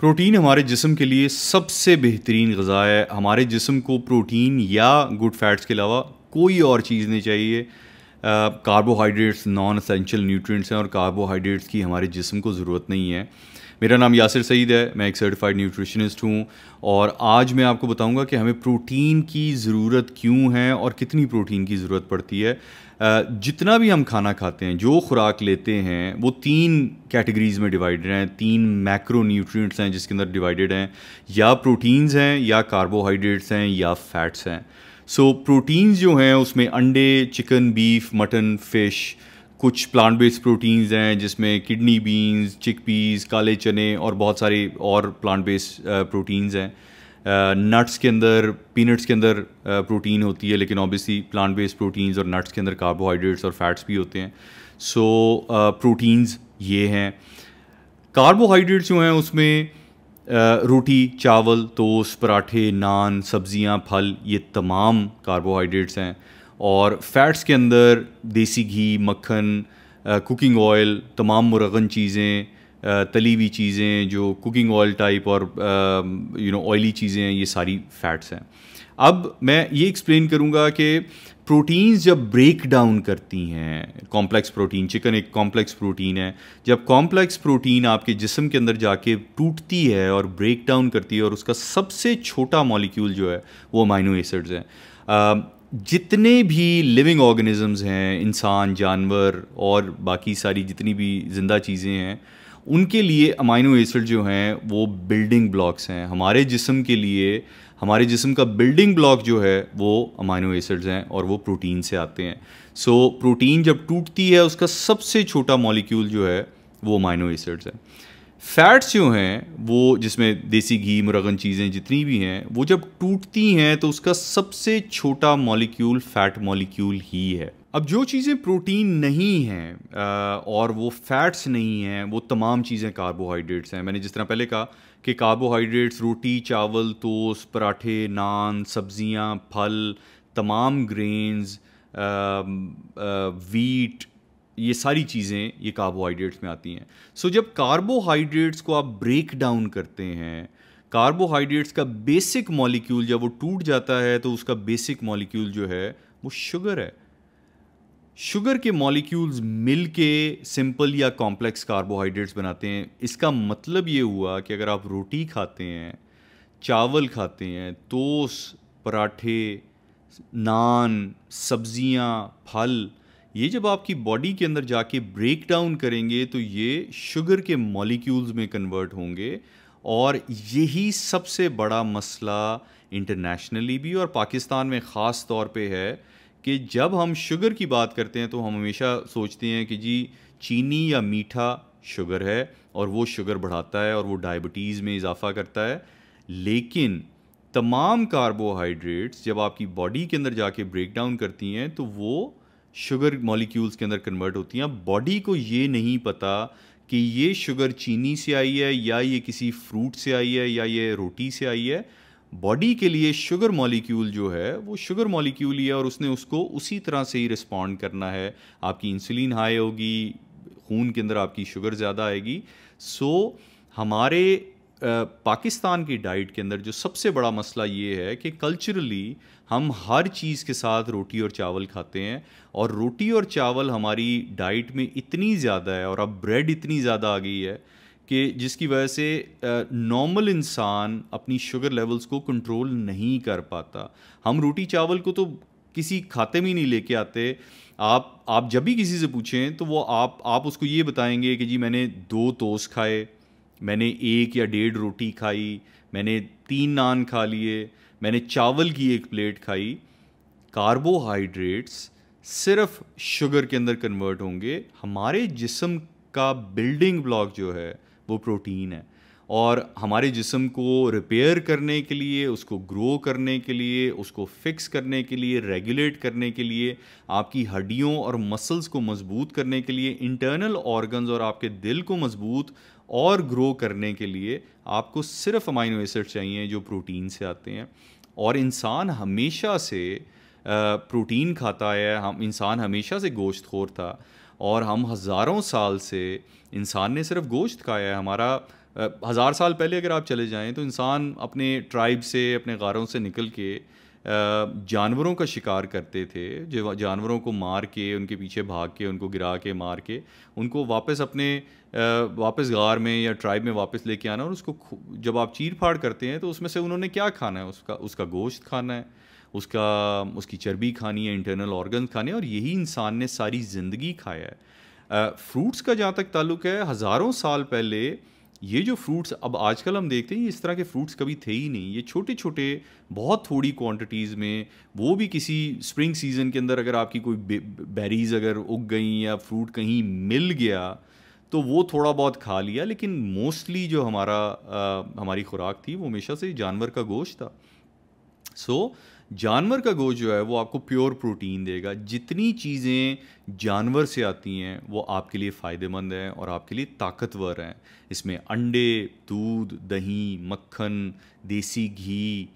protein हमारे जिसम के लिए सबसे बेहतरीन गज़ा है हमारे जिसम को प्रोटीन या गुड फैट्स के अलावा कोई और चीज़ नहीं चाहिए कार्बोहाइड्रेट्स नॉन असेंशियल न्यूट्रिएंट्स हैं और कार्बोहाइड्रेट्स की हमारे जिसम को ज़रूरत नहीं है मेरा नाम यासिर सईद है मैं एक सर्टिफाइड न्यूट्रिशनिस्ट हूँ और आज मैं आपको बताऊँगा कि हमें प्रोटीन की ज़रूरत क्यों है और कितनी प्रोटीन की ज़रूरत पड़ती है जितना भी हम खाना खाते हैं जो खुराक लेते हैं वो तीन कैटेगरीज़ में डिवाइडेड हैं तीन मैक्रो न्यूट्रिएंट्स हैं जिसके अंदर डिवाइडेड हैं या प्रोटीन्स हैं या कार्बोहाइड्रेट्स हैं या फैट्स हैं सो प्रोटीन्स जो हैं उसमें अंडे चिकन बीफ मटन फ़िश कुछ प्लांट बेस्ड प्रोटीन्स हैं जिसमें किडनी बीन्स चिक काले चने और बहुत सारे और प्लांट बेस्ड प्रोटीन्स हैं नट्स uh, के अंदर पीनट्स के अंदर प्रोटीन uh, होती है लेकिन ऑब्वियसली प्लांट बेस्ड प्रोटीन्स और नट्स के अंदर कार्बोहाइड्रेट्स और फैट्स भी होते हैं सो प्रोटीन्स uh, ये हैं कार्बोहाइड्रेट्स जो हैं उसमें रोटी चावल टोस्ट पराठे नान सब्जियां फल ये तमाम कार्बोहाइड्रेट्स हैं और फैट्स के अंदर देसी घी मक्खन कुकिंग ऑयल तमाम मुरगन चीज़ें तली हुई चीज़ें जो कुकिंग ऑयल टाइप और यू नो ऑयली चीज़ें हैं ये सारी फैट्स हैं अब मैं ये एक्सप्लेन करूँगा कि प्रोटीन्स जब ब्रेक डाउन करती हैं कॉम्प्लेक्स प्रोटीन चिकन एक कॉम्प्लेक्स प्रोटीन है जब कॉम्प्लेक्स प्रोटीन आपके जिसम के अंदर जाके टूटती है और ब्रेक डाउन करती है और उसका सबसे छोटा मॉलिक्यूल जो है वो अमाइनो एसिड्स हैं जितने भी लिविंग ऑर्गेनिजम्स हैं इंसान जानवर और बाकी सारी जितनी भी ज़िंदा चीज़ें हैं उनके लिए अमाइनो एसिड जो हैं वो बिल्डिंग ब्लॉक्स हैं हमारे जिसम के लिए हमारे जिसम का बिल्डिंग ब्लॉक जो है वो अमाइनो एसिड्स हैं और वो प्रोटीन से आते हैं सो so, प्रोटीन जब टूटती है उसका सबसे छोटा मॉलिक्यूल जो है वो अमाइनो एसिड्स हैं फैट्स जो हैं वो जिसमें देसी घी मुरगन चीज़ें जितनी भी हैं वो जब टूटती हैं तो उसका सबसे छोटा मॉलिक्यूल फैट मॉलिक्यूल ही है अब जो चीज़ें प्रोटीन नहीं हैं और वो फैट्स नहीं हैं वो तमाम चीज़ें कार्बोहाइड्रेट्स हैं मैंने जिस तरह पहले कहा कि कार्बोहाइड्रेट्स रोटी चावल तोस पराठे नान सब्जियां फल तमाम ग्रेन्स वीट ये सारी चीज़ें ये कार्बोहाइड्रेट्स में आती हैं सो so, जब कार्बोहाइड्रेट्स को आप ब्रेक डाउन करते हैं कार्बोहाइड्रेट्स का बेसिक मॉलिक्यूल जब वो टूट जाता है तो उसका बेसिक मॉलिक्यूल जो है वो शुगर है शुगर के मॉलिक्यूल्स मिल के सिंपल या कॉम्प्लेक्स कार्बोहाइड्रेट्स बनाते हैं इसका मतलब ये हुआ कि अगर आप रोटी खाते हैं चावल खाते हैं तोस पराठे नान सब्जियां फल ये जब आपकी बॉडी के अंदर जाके ब्रेक डाउन करेंगे तो ये शुगर के मॉलिक्यूल्स में कन्वर्ट होंगे और यही सबसे बड़ा मसला इंटरनेशनली भी और पाकिस्तान में ख़ास तौर पे है कि जब हम शुगर की बात करते हैं तो हम हमेशा सोचते हैं कि जी चीनी या मीठा शुगर है और वो शुगर बढ़ाता है और वो डायबिटीज़ में इजाफा करता है लेकिन तमाम कार्बोहाइड्रेट्स जब आपकी बॉडी के अंदर जाके ब्रेक डाउन करती हैं तो वो शुगर मॉलिक्यूल्स के अंदर कन्वर्ट होती हैं बॉडी को ये नहीं पता कि ये शुगर चीनी से आई है या ये किसी फ्रूट से आई है या ये रोटी से आई है बॉडी के लिए शुगर मॉलिक्यूल जो है वो शुगर मॉलिक्यूल ही है और उसने उसको उसी तरह से ही रिस्पॉन्ड करना है आपकी इंसुलिन हाई होगी खून के अंदर आपकी शुगर ज़्यादा आएगी सो हमारे पाकिस्तान की डाइट के अंदर जो सबसे बड़ा मसला ये है कि कल्चरली हम हर चीज़ के साथ रोटी और चावल खाते हैं और रोटी और चावल हमारी डाइट में इतनी ज़्यादा है और अब ब्रेड इतनी ज़्यादा आ गई है कि जिसकी वजह से नॉर्मल इंसान अपनी शुगर लेवल्स को कंट्रोल नहीं कर पाता हम रोटी चावल को तो किसी खाते में ही नहीं लेके आते आप आप जब भी किसी से पूछें तो वो आप आप उसको ये बताएंगे कि जी मैंने दो तोस खाए मैंने एक या डेढ़ रोटी खाई मैंने तीन नान खा लिए मैंने चावल की एक प्लेट खाई कार्बोहाइड्रेट्स सिर्फ शुगर के अंदर कन्वर्ट होंगे हमारे जिसम का बिल्डिंग ब्लॉक जो है वो प्रोटीन है और हमारे जिसम को रिपेयर करने के लिए उसको ग्रो करने के लिए उसको फिक्स करने के लिए रेगुलेट करने के लिए आपकी हड्डियों और मसल्स को मजबूत करने के लिए इंटरनल ऑर्गन्स और आपके दिल को मजबूत और ग्रो करने के लिए आपको सिर्फ अमाइनो एसिड चाहिए जो प्रोटीन से आते हैं और इंसान हमेशा से प्रोटीन खाता है हम इंसान हमेशा से गोश्त खोर था और हम हज़ारों साल से इंसान ने सिर्फ गोश्त खाया है हमारा हज़ार साल पहले अगर आप चले जाएं तो इंसान अपने ट्राइब से अपने गारों से निकल के जानवरों का शिकार करते थे जो जानवरों को मार के उनके पीछे भाग के उनको गिरा के मार के उनको वापस अपने वापस गार में या ट्राइब में वापस लेके आना और उसको जब आप चीर फाड़ करते हैं तो उसमें से उन्होंने क्या खाना है उसका उसका गोश्त खाना है उसका उसकी चर्बी खानी है इंटरनल ऑर्गन खाने और यही इंसान ने सारी ज़िंदगी खाया है फ्रूट्स का जहाँ तक ताल्लुक है हज़ारों साल पहले ये जो फ्रूट्स अब आजकल हम देखते हैं इस तरह के फ्रूट्स कभी थे ही नहीं ये छोटे छोटे बहुत थोड़ी क्वांटिटीज़ में वो भी किसी स्प्रिंग सीज़न के अंदर अगर आपकी कोई बेरीज अगर उग गई या फ्रूट कहीं मिल गया तो वो थोड़ा बहुत खा लिया लेकिन मोस्टली जो हमारा आ, हमारी खुराक थी वो हमेशा से जानवर का गोश्त था सो so, जानवर का गोश्त जो है वो आपको प्योर प्रोटीन देगा जितनी चीज़ें जानवर से आती हैं वो आपके लिए फ़ायदेमंद हैं और आपके लिए ताकतवर हैं इसमें अंडे दूध दही मक्खन देसी घी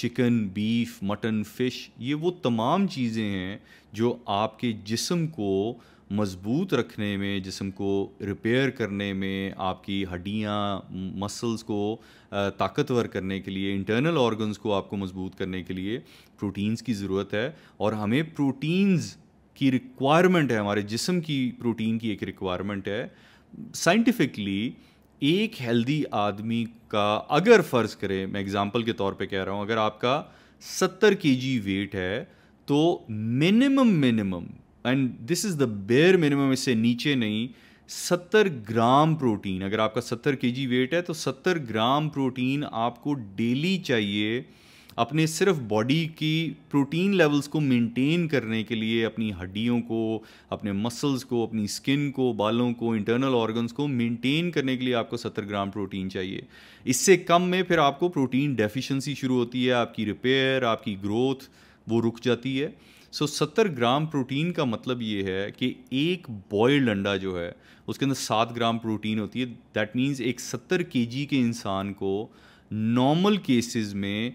चिकन बीफ मटन फ़िश ये वो तमाम चीज़ें हैं जो आपके जिसम को मज़बूत रखने में जिसम को रिपेयर करने में आपकी हड्डियाँ मसल्स को ताकतवर करने के लिए इंटरनल ऑर्गन्स को आपको मज़बूत करने के लिए प्रोटीन्स की ज़रूरत है और हमें प्रोटीन्स की रिक्वायरमेंट है हमारे जिसम की प्रोटीन की एक रिक्वायरमेंट है साइंटिफिकली एक हेल्दी आदमी का अगर फ़र्ज़ करें मैं एग्ज़ाम्पल के तौर पे कह रहा हूँ अगर आपका सत्तर के वेट है तो minimum minimum and this is the bare minimum इससे नीचे नहीं सत्तर ग्राम प्रोटीन अगर आपका सत्तर के जी वेट है तो सत्तर ग्राम प्रोटीन आपको डेली चाहिए अपने सिर्फ बॉडी की प्रोटीन लेवल्स को मेंटेन करने के लिए अपनी हड्डियों को अपने मसल्स को अपनी स्किन को बालों को इंटरनल ऑर्गन्स को मेंटेन करने के लिए आपको 70 ग्राम प्रोटीन चाहिए इससे कम में फिर आपको प्रोटीन डेफिशिएंसी शुरू होती है आपकी रिपेयर आपकी ग्रोथ वो रुक जाती है सो सत्तर ग्राम प्रोटीन का मतलब ये है कि एक बॉयल्ड अंडा जो है उसके अंदर सात ग्राम प्रोटीन होती है दैट मीन्स एक सत्तर के के इंसान को नॉर्मल केसेस में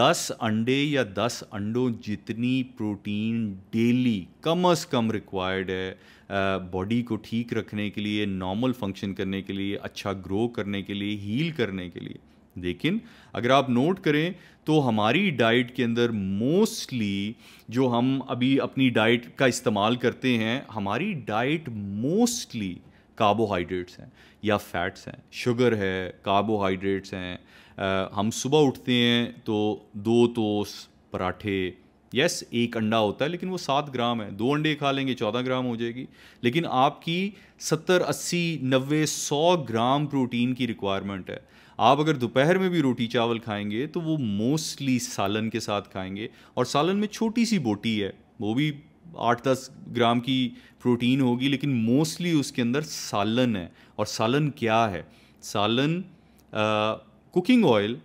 दस अंडे या दस अंडों जितनी प्रोटीन डेली कम अज़ कम रिक्वायर्ड है बॉडी को ठीक रखने के लिए नॉर्मल फंक्शन करने के लिए अच्छा ग्रो करने के लिए हील करने के लिए लेकिन अगर आप नोट करें तो हमारी डाइट के अंदर मोस्टली जो हम अभी अपनी डाइट का इस्तेमाल करते हैं हमारी डाइट मोस्टली कार्बोहाइड्रेट्स हैं या फैट्स हैं शुगर है कार्बोहाइड्रेट्स हैं हम सुबह उठते हैं तो दो तोस पराठे यस yes, एक अंडा होता है लेकिन वो सात ग्राम है दो अंडे खा लेंगे चौदह ग्राम हो जाएगी लेकिन आपकी सत्तर अस्सी नब्बे सौ ग्राम प्रोटीन की रिक्वायरमेंट है आप अगर दोपहर में भी रोटी चावल खाएंगे तो वो मोस्टली सालन के साथ खाएंगे और सालन में छोटी सी बोटी है वो भी आठ दस ग्राम की प्रोटीन होगी लेकिन मोस्टली उसके अंदर सालन है और सालन क्या है सालन कुकिंग ऑयल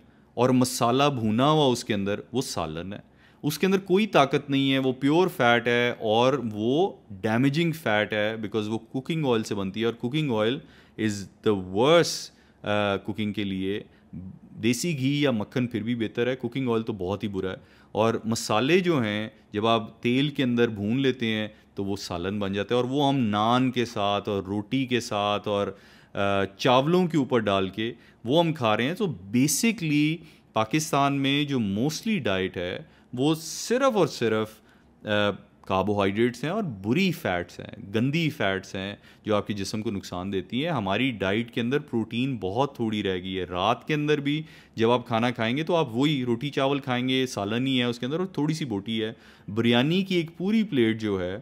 और मसाला भुना हुआ उसके अंदर वो सालन है उसके अंदर कोई ताकत नहीं है वो प्योर फैट है और वो डैमेजिंग फैट है बिकॉज वो कुकिंग ऑयल से बनती है और cooking oil is the worst cooking के लिए देसी घी या मक्खन फिर भी बेहतर है कुकिंग ऑयल तो बहुत ही बुरा है और मसाले जो हैं जब आप तेल के अंदर भून लेते हैं तो वो सालन बन जाता है और वो हम नान के साथ और रोटी के साथ और चावलों के ऊपर डाल के वो हम खा रहे हैं तो बेसिकली पाकिस्तान में जो मोस्टली डाइट है वो सिर्फ़ और सिर्फ कार्बोहाइड्रेट्स हैं और बुरी फैट्स हैं गंदी फैट्स हैं जो आपके जिसम को नुकसान देती हैं हमारी डाइट के अंदर प्रोटीन बहुत थोड़ी रह गई है रात के अंदर भी जब आप खाना खाएंगे तो आप वही रोटी चावल खाएंगे सालनी है उसके अंदर और थोड़ी सी बोटी है बिरयानी की एक पूरी प्लेट जो है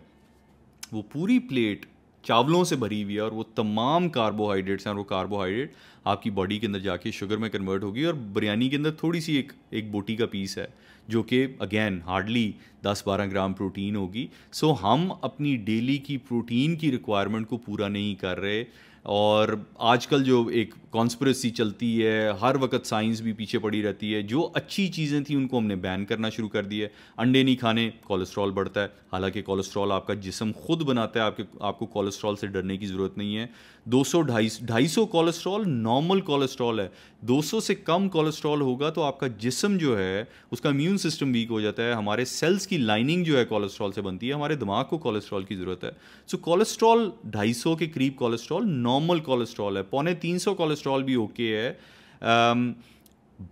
वो पूरी प्लेट चावलों से भरी हुई है और वो तमाम कार्बोहाइड्रेट्स हैं और वो कार्बोहाइड्रेट आपकी बॉडी के अंदर जाके शुगर में कन्वर्ट होगी और बिरयानी के अंदर थोड़ी सी एक एक बोटी का पीस है जो कि अगेन हार्डली 10-12 ग्राम प्रोटीन होगी सो so, हम अपनी डेली की प्रोटीन की रिक्वायरमेंट को पूरा नहीं कर रहे और आजकल जो एक कॉन्स्परेसी चलती है हर वक्त साइंस भी पीछे पड़ी रहती है जो अच्छी चीज़ें थी उनको हमने बैन करना शुरू कर दिया अंडे नहीं खाने कोलेस्ट्रॉल बढ़ता है हालांकि कोलेस्ट्रॉल आपका जिसम खुद बनाता है आपके आपको कोलेस्ट्रॉल से डरने की ज़रूरत नहीं है 200 ढाई ढाई सौ कोलेस्ट्रॉल नॉर्मल कोलेस्ट्रॉल है 200 से कम कोलेस्ट्रॉल होगा तो आपका जिसम जो है उसका इम्यून सिस्टम वीक हो जाता है हमारे सेल्स की लाइनिंग जो है कोलेस्ट्रॉल से बनती है हमारे दिमाग को कोलेस्ट्रॉल की ज़रूरत है सो कोलेस्ट्रॉल ढाई के करीब कोलेस्ट्रॉल नॉर्मल कोलेस्ट्रॉल है पौने 300 कोलेस्ट्रॉल भी ओके okay है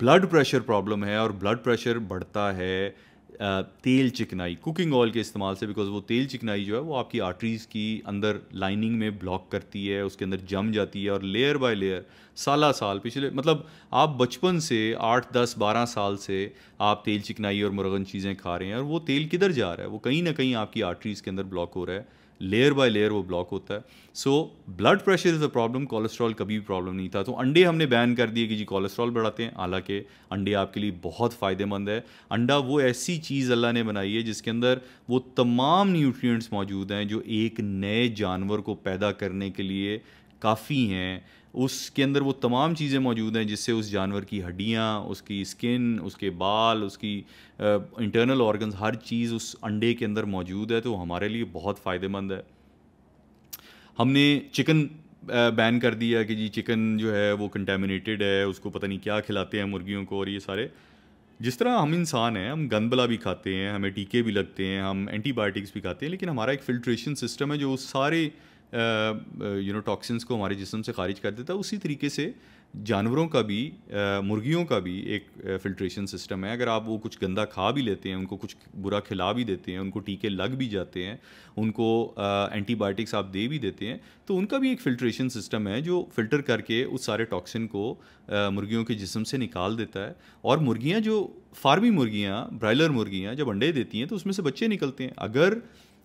ब्लड प्रेशर प्रॉब्लम है और ब्लड प्रेशर बढ़ता है uh, तेल चिकनाई कुकिंग ऑयल के इस्तेमाल से बिकॉज वो तेल चिकनाई जो है वो आपकी आर्टरीज़ की अंदर लाइनिंग में ब्लॉक करती है उसके अंदर जम जाती है और लेयर बाय लेयर साला साल पिछले मतलब आप बचपन से आठ दस बारह साल से आप तेल चिकनाई और मुरगन चीज़ें खा रहे हैं और वो तेल किधर जा रहा है वो कहीं ना कहीं आपकी आर्टरीज़ के अंदर ब्लॉक हो रहा है लेयर बाय लेयर वो ब्लॉक होता है so blood pressure is a problem cholesterol कभी भी प्रॉब्लम नहीं था तो अंडे हमने बैन कर दिए कि जी कोलेस्ट्रॉल बढ़ाते हैं हालांकि अंडे आपके लिए बहुत फ़ायदेमंद है अंडा वो ऐसी चीज़ अल्लाह ने बनाई है जिसके अंदर वो तमाम न्यूट्रिएंट्स मौजूद हैं जो एक नए जानवर को पैदा करने के लिए काफ़ी हैं उसके अंदर वो तमाम चीज़ें मौजूद हैं जिससे उस जानवर की हड्डियाँ उसकी स्किन उसके बाल उसकी इंटरनल ऑर्गन्स हर चीज़ उस अंडे के अंदर मौजूद है तो हमारे लिए बहुत फ़ायदेमंद है हमने चिकन बैन कर दिया कि जी चिकन जो है वो कंटेमिनेटेड है उसको पता नहीं क्या खिलाते हैं मुर्गियों को और ये सारे जिस तरह हम इंसान हैं हम गंदबला भी खाते हैं हमें टीके भी लगते हैं हम एंटीबायोटिक्स भी खाते हैं लेकिन हमारा एक फ़िल्ट्रेशन सिस्टम है जो उस सारे यू नो टॉक्सिन्स को हमारे जिसम से खारिज कर देता है उसी तरीके से जानवरों का भी मुर्गियों का भी एक फिल्ट्रेशन सिस्टम है अगर आप वो कुछ गंदा खा भी लेते हैं उनको कुछ बुरा खिला भी देते हैं उनको टीके लग भी जाते हैं उनको एंटीबायोटिक्स आप दे भी देते हैं तो उनका भी एक फिल्ट्रेशन सिस्टम है जो फ़िल्टर करके उस सारे टॉक्सिन को मुर्गियों के जिसम से निकाल देता है और मुर्गियाँ जो फार्मी मुर्गियाँ ब्रायलर मुर्गियाँ जब अंडे देती हैं तो उसमें से बच्चे निकलते हैं अगर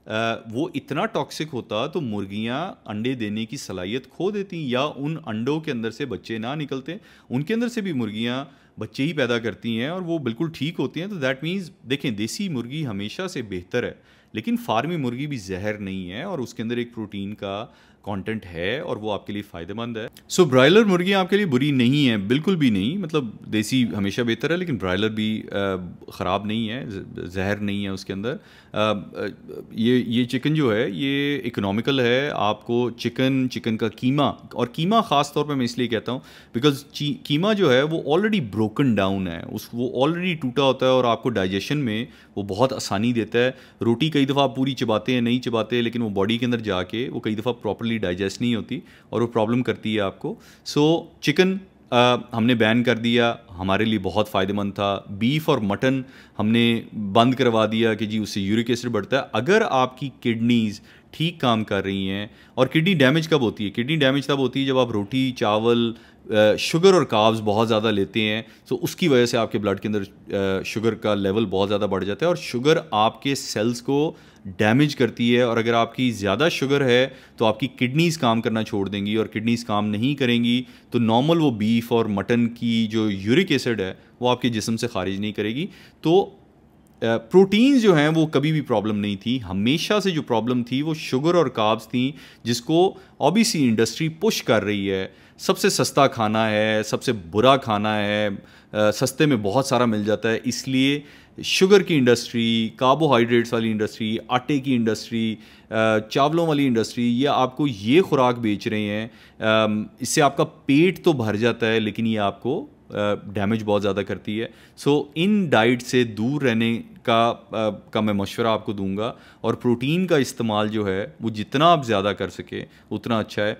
वो इतना टॉक्सिक होता तो मुर्गियाँ अंडे देने की सलाहियत खो देती या उन अंडों के अंदर से बच्चे ना निकलते उनके अंदर से भी मुर्गियाँ बच्चे ही पैदा करती हैं और वो बिल्कुल ठीक होती हैं तो दैट मीन्स देखें देसी मुर्गी हमेशा से बेहतर है लेकिन फार्मी मुर्गी भी जहर नहीं है और उसके अंदर एक प्रोटीन का कंटेंट है और वो आपके लिए फ़ायदेमंद है सो so, ब्रायलर मुर्गियाँ आपके लिए बुरी नहीं है बिल्कुल भी नहीं मतलब देसी हमेशा बेहतर है लेकिन ब्रायलर भी ख़राब नहीं है जहर नहीं है उसके अंदर ये ये चिकन जो है ये इकोनॉमिकल है आपको चिकन चिकन का कीमा और कीमा ख़ास तौर पर मैं इसलिए कहता हूँ बिकॉज कीमा जो है वो ऑलरेडी ब्रोकन डाउन है उस वो ऑलरेडी टूटा होता है और आपको डाइजेशन में वो बहुत आसानी देता है रोटी कई दफ़ा पूरी चबाते हैं नहीं चबाते लेकिन वो बॉडी के अंदर जाके वो कई दफ़ा प्रॉपरली प्रॉपरली डाइजेस्ट नहीं होती और वो प्रॉब्लम करती है आपको सो so, चिकन Uh, हमने बैन कर दिया हमारे लिए बहुत फ़ायदेमंद था बीफ और मटन हमने बंद करवा दिया कि जी उससे यूरिक एसिड बढ़ता है अगर आपकी किडनीज़ ठीक काम कर रही हैं और किडनी डैमेज कब होती है किडनी डैमेज तब होती है जब आप रोटी चावल शुगर और काब्स बहुत ज़्यादा लेते हैं तो उसकी वजह से आपके ब्लड के अंदर शुगर का लेवल बहुत ज़्यादा बढ़ जाता है और शुगर आपके सेल्स को डैमेज करती है और अगर आपकी ज़्यादा शुगर है तो आपकी किडनीज़ काम करना छोड़ देंगी और किडनीज़ काम नहीं करेंगी तो नॉर्मल वो बीफ और मटन की जो यूरिक एसिड है वो आपके जिसम से खारिज नहीं करेगी तो प्रोटीन्स जो हैं वो कभी भी प्रॉब्लम नहीं थी हमेशा से जो प्रॉब्लम थी वो शुगर और काब्स थी जिसको ओबीसी इंडस्ट्री पुश कर रही है सबसे सस्ता खाना है सबसे बुरा खाना है सस्ते में बहुत सारा मिल जाता है इसलिए शुगर की इंडस्ट्री कार्बोहाइड्रेट्स वाली इंडस्ट्री आटे की इंडस्ट्री चावलों वाली इंडस्ट्री ये आपको ये खुराक बेच रहे हैं इससे आपका पेट तो भर जाता है लेकिन ये आपको डैमेज बहुत ज़्यादा करती है सो so, इन डाइट से दूर रहने का का मैं मशवरा आपको दूंगा और प्रोटीन का इस्तेमाल जो है वो जितना आप ज़्यादा कर सकें उतना अच्छा है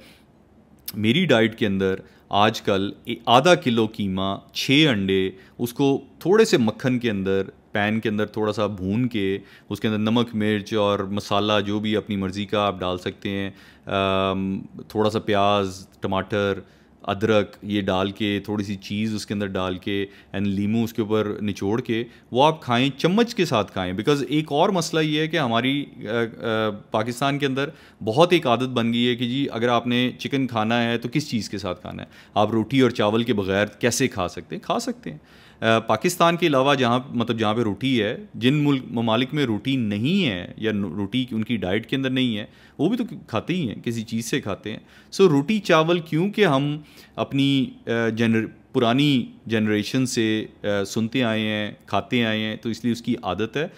मेरी डाइट के अंदर आजकल आधा किलो कीमा छः अंडे उसको थोड़े से मक्खन के अंदर पैन के अंदर थोड़ा सा भून के उसके अंदर नमक मिर्च और मसाला जो भी अपनी मर्ज़ी का आप डाल सकते हैं थोड़ा सा प्याज टमाटर अदरक ये डाल के थोड़ी सी चीज़ उसके अंदर डाल के एंड लीमू उसके ऊपर निचोड़ के वो आप खाएं चम्मच के साथ खाएं बिकॉज एक और मसला ये है कि हमारी आ, आ, पाकिस्तान के अंदर बहुत एक आदत बन गई है कि जी अगर आपने चिकन खाना है तो किस चीज़ के साथ खाना है आप रोटी और चावल के बगैर कैसे खा सकते हैं खा सकते हैं पाकिस्तान के अलावा जहाँ मतलब जहाँ पे रोटी है जिन मुल्क ममालिक में रोटी नहीं है या रोटी उनकी डाइट के अंदर नहीं है वो भी तो खाते ही हैं किसी चीज़ से खाते हैं सो रोटी चावल क्योंकि हम अपनी जनर पुरानी जनरेशन से सुनते आए हैं खाते आए हैं तो इसलिए उसकी आदत है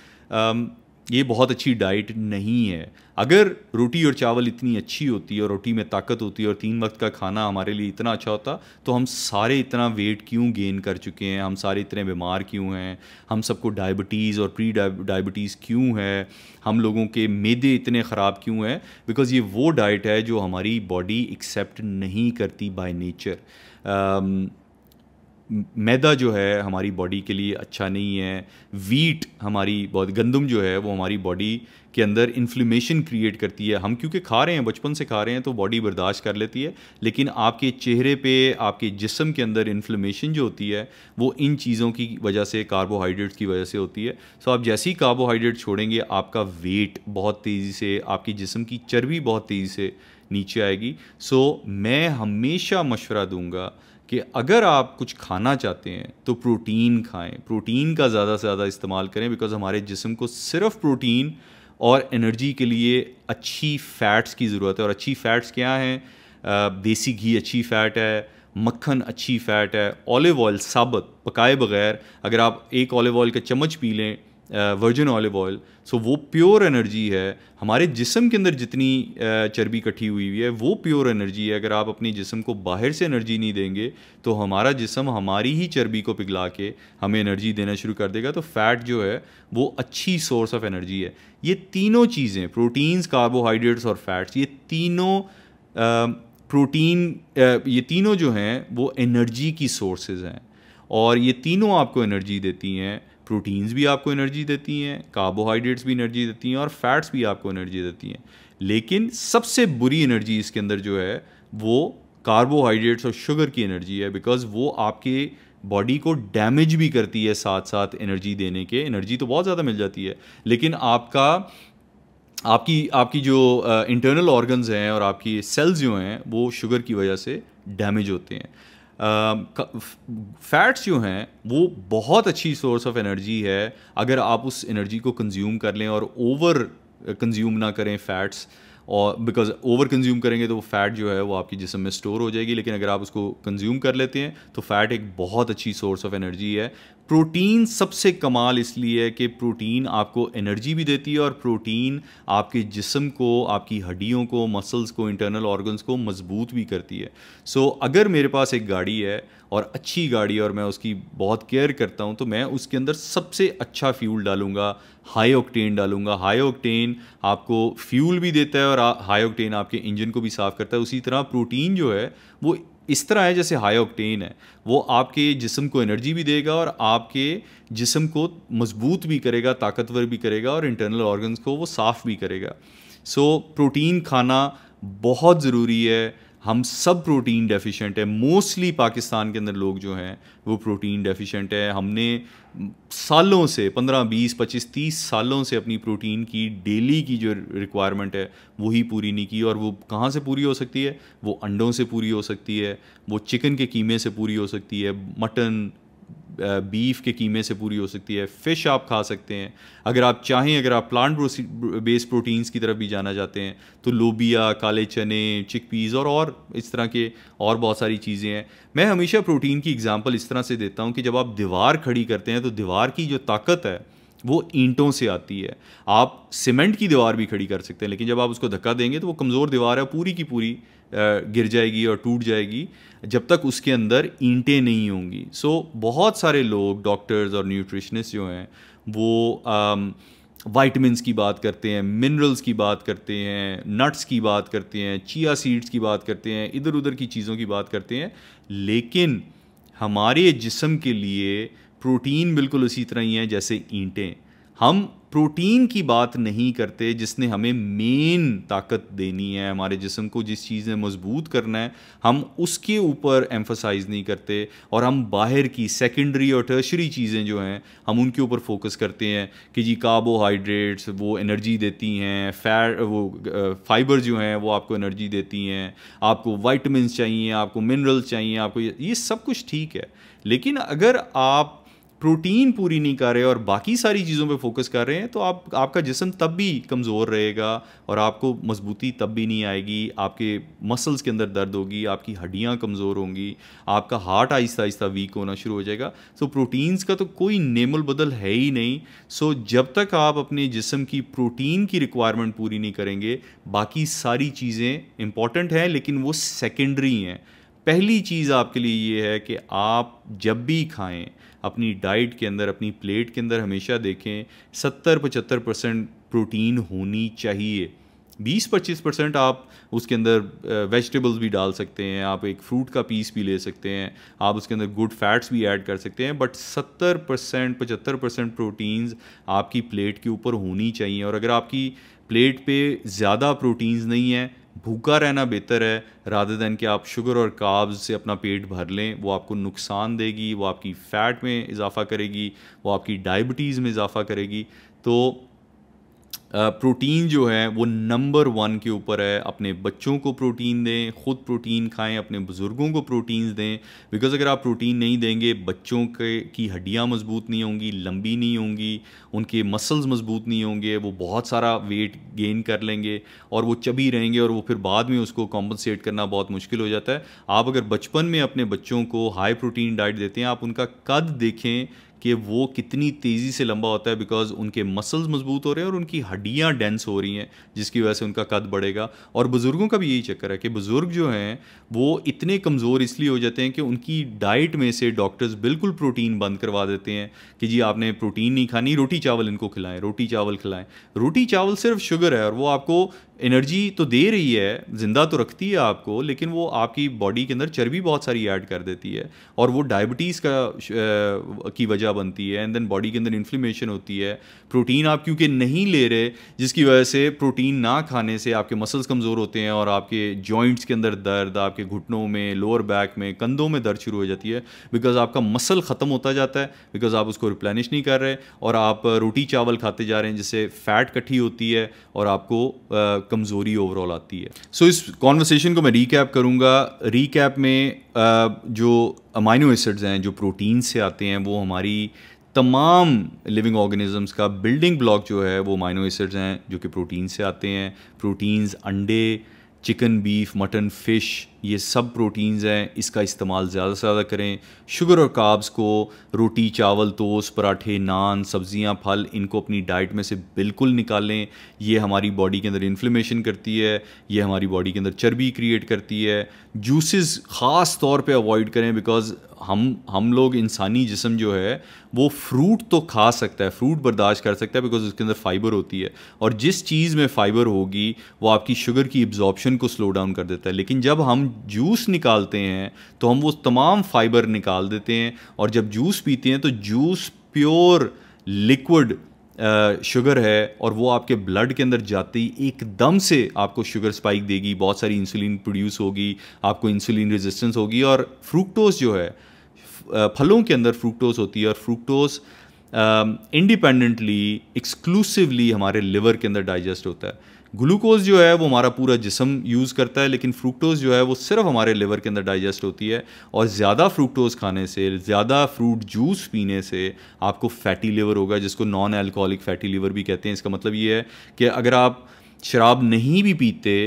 ये बहुत अच्छी डाइट नहीं है अगर रोटी और चावल इतनी अच्छी होती और रोटी में ताकत होती और तीन वक्त का खाना हमारे लिए इतना अच्छा होता तो हम सारे इतना वेट क्यों गेन कर चुके हैं हम सारे इतने बीमार क्यों हैं हम सबको डायबिटीज़ और प्री डायबिटीज़ क्यों है हम लोगों के मैदे इतने ख़राब क्यों हैं बिकॉज़ ये वो डाइट है जो हमारी बॉडी एक्सेप्ट नहीं करती बाय नेचर मैदा जो है हमारी बॉडी के लिए अच्छा नहीं है वीट हमारी बहुत गंदम जो है वो हमारी बॉडी के अंदर इन्फ्लेमेशन क्रिएट करती है हम क्योंकि खा रहे हैं बचपन से खा रहे हैं तो बॉडी बर्दाश्त कर लेती है लेकिन आपके चेहरे पे आपके जिसम के अंदर इन्फ्लेमेशन जो होती है वो इन चीज़ों की वजह से कार्बोहाइड्रेट्स की वजह से होती है सो आप जैसे ही कार्बोहाइड्रेट छोड़ेंगे आपका वेट बहुत तेज़ी से आपके जिसम की चर्बी बहुत तेज़ी से नीचे आएगी सो मैं हमेशा मशवरा दूँगा कि अगर आप कुछ खाना चाहते हैं तो प्रोटीन खाएं प्रोटीन का ज़्यादा से ज़्यादा इस्तेमाल करें बिकॉज हमारे जिसम को सिर्फ प्रोटीन और एनर्जी के लिए अच्छी फ़ैट्स की ज़रूरत है और अच्छी फ़ैट्स क्या हैं देसी घी अच्छी फ़ैट है मक्खन अच्छी फ़ैट है ऑलिव ऑयल साबत पकाए बगैर अगर आप एक ऑलिव ऑयल का चम्मच पी लें वर्जिन ऑलिव ऑयल सो वो प्योर एनर्जी है हमारे जिसम के अंदर जितनी चर्बी इकट्ठी हुई हुई है वो प्योर एनर्जी है अगर आप अपने जिसम को बाहर से एनर्जी नहीं देंगे तो हमारा जिसम हमारी ही चर्बी को पिघला के हमें एनर्जी देना शुरू कर देगा तो फैट जो है वो अच्छी सोर्स ऑफ एनर्जी है ये तीनों चीज़ें प्रोटीन्स कार्बोहाइड्रेट्स और फैट्स ये तीनों प्रोटीन ये तीनों जो हैं वो एनर्जी की सोर्सेज हैं और ये तीनों आपको एनर्जी देती हैं प्रोटीन्स भी आपको एनर्जी देती हैं कार्बोहाइड्रेट्स भी एनर्जी देती हैं और फैट्स भी आपको एनर्जी देती हैं लेकिन सबसे बुरी एनर्जी इसके अंदर जो है वो कार्बोहाइड्रेट्स और शुगर की एनर्जी है बिकॉज वो आपके बॉडी को डैमेज भी करती है साथ साथ एनर्जी देने के एनर्जी तो बहुत ज़्यादा मिल जाती है लेकिन आपका आपकी आपकी जो इंटरनल uh, ऑर्गन्स हैं और आपकी सेल्स जो हैं वो शुगर की वजह से डैमेज होते हैं फैट्स जो हैं वो बहुत अच्छी सोर्स ऑफ एनर्जी है अगर आप उस एनर्जी को कंज्यूम कर लें और ओवर कंज्यूम ना करें फैट्स और बिकॉज ओवर कंज्यूम करेंगे तो वो फैट जो है वो आपके जिसम में स्टोर हो जाएगी लेकिन अगर आप उसको कंज्यूम कर लेते हैं तो फैट एक बहुत अच्छी सोर्स ऑफ एनर्जी है प्रोटीन सबसे कमाल इसलिए है कि प्रोटीन आपको एनर्जी भी देती है और प्रोटीन आपके जिसम को आपकी हड्डियों को मसल्स को इंटरनल ऑर्गन्स को मजबूत भी करती है सो so, अगर मेरे पास एक गाड़ी है और अच्छी गाड़ी और मैं उसकी बहुत केयर करता हूँ तो मैं उसके अंदर सबसे अच्छा फ्यूल डालूंगा हाई ऑक्टेन डालूंगा हाई ऑक्टेन आपको फ्यूल भी देता है और हाई ऑक्टेन आपके इंजन को भी साफ़ करता है उसी तरह प्रोटीन जो है वो इस तरह है जैसे हाई ऑक्टेन है वो आपके जिसम को एनर्जी भी देगा और आपके जिसम को मजबूत भी करेगा ताकतवर भी करेगा और इंटरनल ऑर्गन्स को वो साफ़ भी करेगा सो so, प्रोटीन खाना बहुत ज़रूरी है हम सब प्रोटीन डेफिशिएंट है मोस्टली पाकिस्तान के अंदर लोग जो हैं वो प्रोटीन डेफिशिएंट है हमने सालों से 15 20 25 30 सालों से अपनी प्रोटीन की डेली की जो रिक्वायरमेंट है वही पूरी नहीं की और वो कहाँ से पूरी हो सकती है वो अंडों से पूरी हो सकती है वो चिकन के कीमे से पूरी हो सकती है मटन बीफ के कीमे से पूरी हो सकती है फ़िश आप खा सकते हैं अगर आप चाहें अगर आप प्लांट बेस्ड प्रोटीन्स की तरफ भी जाना चाहते हैं तो लोबिया काले चने चिक पीज़ और और इस तरह के और बहुत सारी चीज़ें हैं मैं हमेशा प्रोटीन की एग्ज़ाम्पल इस तरह से देता हूँ कि जब आप दीवार खड़ी करते हैं तो दीवार की जो ताकत है वो ईंटों से आती है आप सीमेंट की दीवार भी खड़ी कर सकते हैं लेकिन जब आप उसको धक्का देंगे तो वो कमज़ोर दीवार है पूरी की पूरी गिर जाएगी और टूट जाएगी जब तक उसके अंदर ईंटें नहीं होंगी सो बहुत सारे लोग डॉक्टर्स और न्यूट्रिशनिस्ट जो हैं वो वाइटमिनस की बात करते हैं मिनरल्स की बात करते हैं नट्स की बात करते हैं चिया सीड्स की बात करते हैं इधर उधर की चीज़ों की बात करते हैं लेकिन हमारे जिसम के लिए प्रोटीन बिल्कुल उसी तरह ही हैं जैसे ईंटें हम प्रोटीन की बात नहीं करते जिसने हमें मेन ताकत देनी है हमारे जिसम को जिस चीज़ ने मजबूत करना है हम उसके ऊपर एम्फोसाइज नहीं करते और हम बाहर की सेकेंडरी और टर्शरी चीज़ें जो हैं हम उनके ऊपर फोकस करते हैं कि जी कार्बोहाइड्रेट्स वो एनर्जी देती हैं फैट वो फाइबर जो हैं वो आपको एनर्जी देती हैं आपको वाइटमिन चाहिए आपको मिनरल्स चाहिए आपको ये सब कुछ ठीक है लेकिन अगर आप प्रोटीन पूरी नहीं कर रहे और बाकी सारी चीज़ों पे फोकस कर रहे हैं तो आप आपका जिसम तब भी कमज़ोर रहेगा और आपको मजबूती तब भी नहीं आएगी आपके मसल्स के अंदर दर्द होगी आपकी हड्डियाँ कमज़ोर होंगी आपका हार्ट आहिस्ता आहिस्ता वीक होना शुरू हो जाएगा सो तो प्रोटीन्स का तो कोई नेमल बदल है ही नहीं सो तो जब तक आप अपने जिसम की प्रोटीन की रिक्वायरमेंट पूरी नहीं करेंगे बाकी सारी चीज़ें इंपॉर्टेंट हैं लेकिन वो सेकेंडरी हैं पहली चीज़ आपके लिए ये है कि आप जब भी खाएं अपनी डाइट के अंदर अपनी प्लेट के अंदर हमेशा देखें सत्तर पचहत्तर परसेंट प्रोटीन होनी चाहिए बीस पच्चीस परसेंट आप उसके अंदर वेजिटेबल्स भी डाल सकते हैं आप एक फ्रूट का पीस भी ले सकते हैं आप उसके अंदर गुड फैट्स भी ऐड कर सकते हैं बट सत्तर परसेंट पचहत्तर परसेंट प्रोटीन्स आपकी प्लेट के ऊपर होनी चाहिए और अगर आपकी प्लेट पे ज़्यादा प्रोटीन्स नहीं हैं भूखा रहना बेहतर है राधे दिन कि आप शुगर और काब्ज़ से अपना पेट भर लें वो आपको नुकसान देगी वो आपकी फ़ैट में इजाफ़ा करेगी वो आपकी डायबिटीज़ में इजाफ़ा करेगी तो प्रोटीन जो है वो नंबर वन के ऊपर है अपने बच्चों को प्रोटीन दें ख़ुद प्रोटीन खाएं अपने बुज़ुर्गों को प्रोटीन्स दें बिकॉज़ अगर आप प्रोटीन नहीं देंगे बच्चों के की हड्डियाँ मजबूत नहीं होंगी लंबी नहीं होंगी उनके मसल्स मजबूत नहीं होंगे वो बहुत सारा वेट गेन कर लेंगे और वो चबी रहेंगे और वो फिर बाद में उसको कॉम्पनसेट करना बहुत मुश्किल हो जाता है आप अगर बचपन में अपने बच्चों को हाई प्रोटीन डाइट देते हैं आप उनका कद देखें कि वो कितनी तेज़ी से लंबा होता है बिकॉज उनके मसल्स मजबूत हो रहे हैं और उनकी हड्डियाँ डेंस हो रही हैं जिसकी वजह से उनका कद बढ़ेगा और बुज़ुर्गों का भी यही चक्कर है कि बुज़ुर्ग जो हैं वो इतने कमज़ोर इसलिए हो जाते हैं कि उनकी डाइट में से डॉक्टर्स बिल्कुल प्रोटीन बंद करवा देते हैं कि जी आपने प्रोटीन नहीं खानी रोटी चावल इनको खिलाएं रोटी चावल खिलाएं रोटी चावल सिर्फ शुगर है और वो आपको एनर्जी तो दे रही है ज़िंदा तो रखती है आपको लेकिन वो आपकी बॉडी के अंदर चर्बी बहुत सारी ऐड कर देती है और वो डायबिटीज़ का आ, की वजह बनती है एंड देन बॉडी के अंदर इन्फ्लेमेशन होती है प्रोटीन आप क्योंकि नहीं ले रहे जिसकी वजह से प्रोटीन ना खाने से आपके मसल्स कमज़ोर होते हैं और आपके जॉइंट्स के अंदर दर्द आपके घुटनों में लोअर बैक में कंधों में दर्द शुरू हो जाती है बिकॉज आपका मसल ख़त्म होता जाता है बिकॉज आप उसको रिप्लेनिश नहीं कर रहे और आप रोटी चावल खाते जा रहे हैं जिससे फ़ैट इकट्ठी होती है और आपको कमज़ोरी ओवरऑल आती है सो so, इस कॉन्वर्सेशन को मैं रिकैप करूँगा रिकैप में uh, जो अमाइनो एसिड्स हैं जो प्रोटीन से आते हैं वो हमारी तमाम लिविंग ऑर्गेनिजम्स का बिल्डिंग ब्लॉक जो है वो अमाइनो एसिड्स हैं जो कि प्रोटीन से आते हैं प्रोटीन्स अंडे चिकन बीफ मटन फ़िश ये सब प्रोटीन्स हैं इसका इस्तेमाल ज़्यादा से ज़्यादा करें शुगर और काब्स को रोटी चावल तोस पराठे नान सब्जियां फल इनको अपनी डाइट में से बिल्कुल निकालें ये हमारी बॉडी के अंदर इन्फ्लेमेशन करती है ये हमारी बॉडी के अंदर चर्बी क्रिएट करती है जूसेस ख़ास तौर पे अवॉइड करें बिकॉज हम हम लोग इंसानी जिसम जो है वो फ्रूट तो खा सकता है फ्रूट बर्दाश्त कर सकता है बिकॉज उसके अंदर फाइबर होती है और जिस चीज़ में फाइबर होगी वो आपकी शुगर की एब्जॉर्बशन को स्लो डाउन कर देता है लेकिन जब हम जूस निकालते हैं तो हम वो तमाम फाइबर निकाल देते हैं और जब जूस पीते हैं तो जूस प्योर लिक्विड शुगर है और वो आपके ब्लड के अंदर जाते ही एकदम से आपको शुगर स्पाइक देगी बहुत सारी इंसुलिन प्रोड्यूस होगी आपको इंसुलिन रेजिस्टेंस होगी और फ्रूक्टोस जो है फलों के अंदर फ्रूक्टोज होती है और फ्रूक्टोज इंडिपेंडेंटली एक्सक्लूसिवली हमारे लिवर के अंदर डाइजेस्ट होता है ग्लूकोज जो है वो हमारा पूरा जिसम यूज़ करता है लेकिन फ्रूक्टोज़ जो है वो सिर्फ हमारे लिवर के अंदर डाइजेस्ट होती है और ज़्यादा फ्रूक्टोज़ खाने से ज़्यादा फ्रूट जूस पीने से आपको फैटी लिवर होगा जिसको नॉन एल्कोहलिक फैटी लिवर भी कहते हैं इसका मतलब ये है कि अगर आप शराब नहीं भी पीते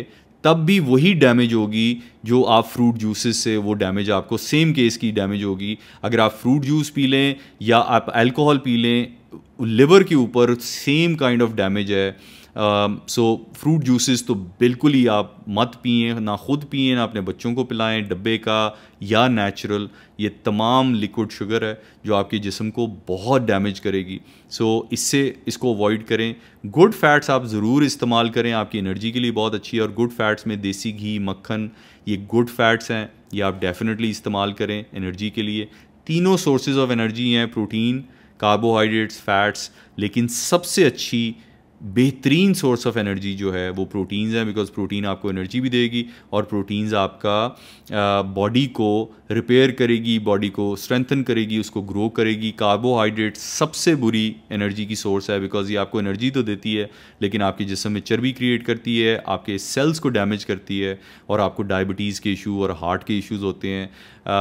तब भी वही डैमेज होगी जो आप फ्रूट जूसेस से वो डैमेज आपको सेम केस की डैमेज होगी अगर आप फ्रूट जूस पी लें या आप अल्कोहल पी लें लिवर के ऊपर सेम काइंड ऑफ डैमेज है सो फ्रूट जूसेस तो बिल्कुल ही आप मत पिए ना ख़ुद पिए ना अपने बच्चों को पिलाएं डब्बे का या नेचुरल ये तमाम लिक्विड शुगर है जो आपके जिसम को बहुत डैमेज करेगी सो so, इससे इसको अवॉइड करें गुड फैट्स आप ज़रूर इस्तेमाल करें आपकी एनर्जी के लिए बहुत अच्छी है और गुड फैट्स में देसी घी मक्खन ये गुड फैट्स हैं ये आप डेफिनेटली इस्तेमाल करें एनर्जी के लिए तीनों सोर्सेज ऑफ एनर्जी हैं प्रोटीन कार्बोहाइड्रेट्स फैट्स लेकिन सबसे अच्छी बेहतरीन सोर्स ऑफ एनर्जी जो है वो प्रोटीन्स हैं बिकॉज प्रोटीन आपको एनर्जी भी देगी और प्रोटीन्स आपका बॉडी को रिपेयर करेगी बॉडी को स्ट्रेंथन करेगी उसको ग्रो करेगी कार्बोहाइड्रेट सबसे बुरी एनर्जी की सोर्स है बिकॉज ये आपको एनर्जी तो देती है लेकिन आपके जिसम में चर्बी क्रिएट करती है आपके सेल्स को डैमेज करती है और आपको डायबिटीज़ के इशू और हार्ट के इशूज़ होते हैं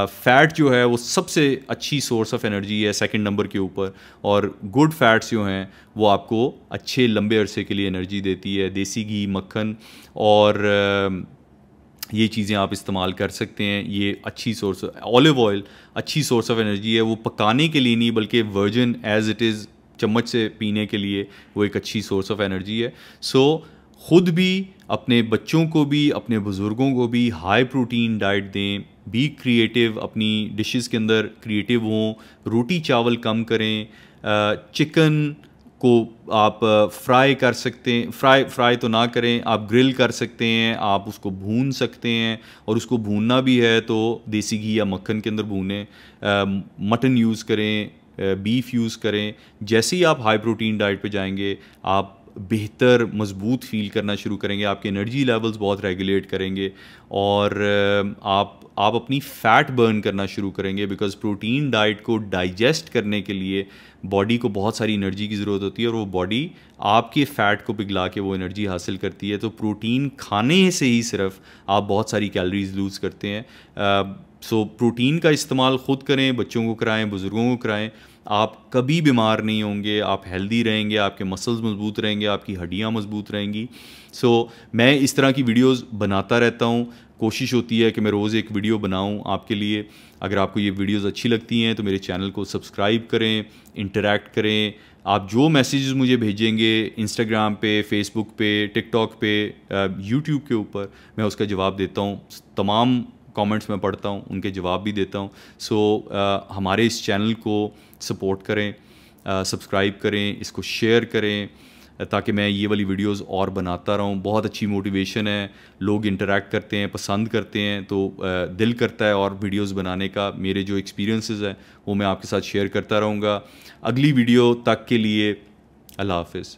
फ़ैट जो है वो सबसे अच्छी सोर्स ऑफ एनर्जी है सेकेंड नंबर के ऊपर और गुड फैट्स जो हैं वो आपको अच्छे लंबे अरसे के लिए एनर्जी देती है देसी घी मक्खन और ये चीज़ें आप इस्तेमाल कर सकते हैं ये अच्छी सोर्स ऑलिव ऑयल अच्छी सोर्स ऑफ एनर्जी है वो पकाने के लिए नहीं बल्कि वर्जन एज़ इट इज़ चम्मच से पीने के लिए वो एक अच्छी सोर्स ऑफ एनर्जी है सो so, ख़ुद भी अपने बच्चों को भी अपने बुज़ुर्गों को भी हाई प्रोटीन डाइट दें बी क्रिएटिव अपनी डिशेस के अंदर क्रिएटिव हों रोटी चावल कम करें चिकन को आप फ्राई कर सकते हैं फ्राई फ्राई तो ना करें आप ग्रिल कर सकते हैं आप उसको भून सकते हैं और उसको भूनना भी है तो देसी घी या मक्खन के अंदर भूनें मटन यूज़ करें बीफ यूज़ करें जैसे ही आप हाई प्रोटीन डाइट पे जाएंगे आप बेहतर मजबूत फील करना शुरू करेंगे आपके एनर्जी लेवल्स बहुत रेगुलेट करेंगे और आप आप अपनी फ़ैट बर्न करना शुरू करेंगे बिकॉज प्रोटीन डाइट को डाइजेस्ट करने के लिए बॉडी को बहुत सारी एनर्जी की ज़रूरत होती है और वो बॉडी आपके फ़ैट को पिघला के वो एनर्जी हासिल करती है तो प्रोटीन खाने से ही सिर्फ आप बहुत सारी कैलरीज़ लूज़ करते हैं सो प्रोटीन का इस्तेमाल ख़ुद करें बच्चों को कराएं बुज़ुर्गों को कराएं आप कभी बीमार नहीं होंगे आप हेल्दी रहेंगे आपके मसल्स मज़बूत रहेंगे आपकी हड्डियाँ मज़बूत रहेंगी सो so, मैं इस तरह की वीडियोस बनाता रहता हूँ कोशिश होती है कि मैं रोज़ एक वीडियो बनाऊँ आपके लिए अगर आपको ये वीडियोस अच्छी लगती हैं तो मेरे चैनल को सब्सक्राइब करें इंटरेक्ट करें आप जो मैसेजेस मुझे भेजेंगे इंस्टाग्राम पे फेसबुक पे टिकटॉक पे यूट्यूब uh, के ऊपर मैं उसका जवाब देता हूँ तमाम कमेंट्स में पढ़ता हूँ उनके जवाब भी देता हूँ सो so, uh, हमारे इस चैनल को सपोर्ट करें सब्सक्राइब uh, करें इसको शेयर करें uh, ताकि मैं ये वाली वीडियोस और बनाता रहूँ बहुत अच्छी मोटिवेशन है लोग इंटरेक्ट करते हैं पसंद करते हैं तो दिल करता है और वीडियोस बनाने का मेरे जो एक्सपीरियंसेस हैं वो मैं आपके साथ शेयर करता रहूँगा अगली वीडियो तक के लिए अल्लाह हाफिज़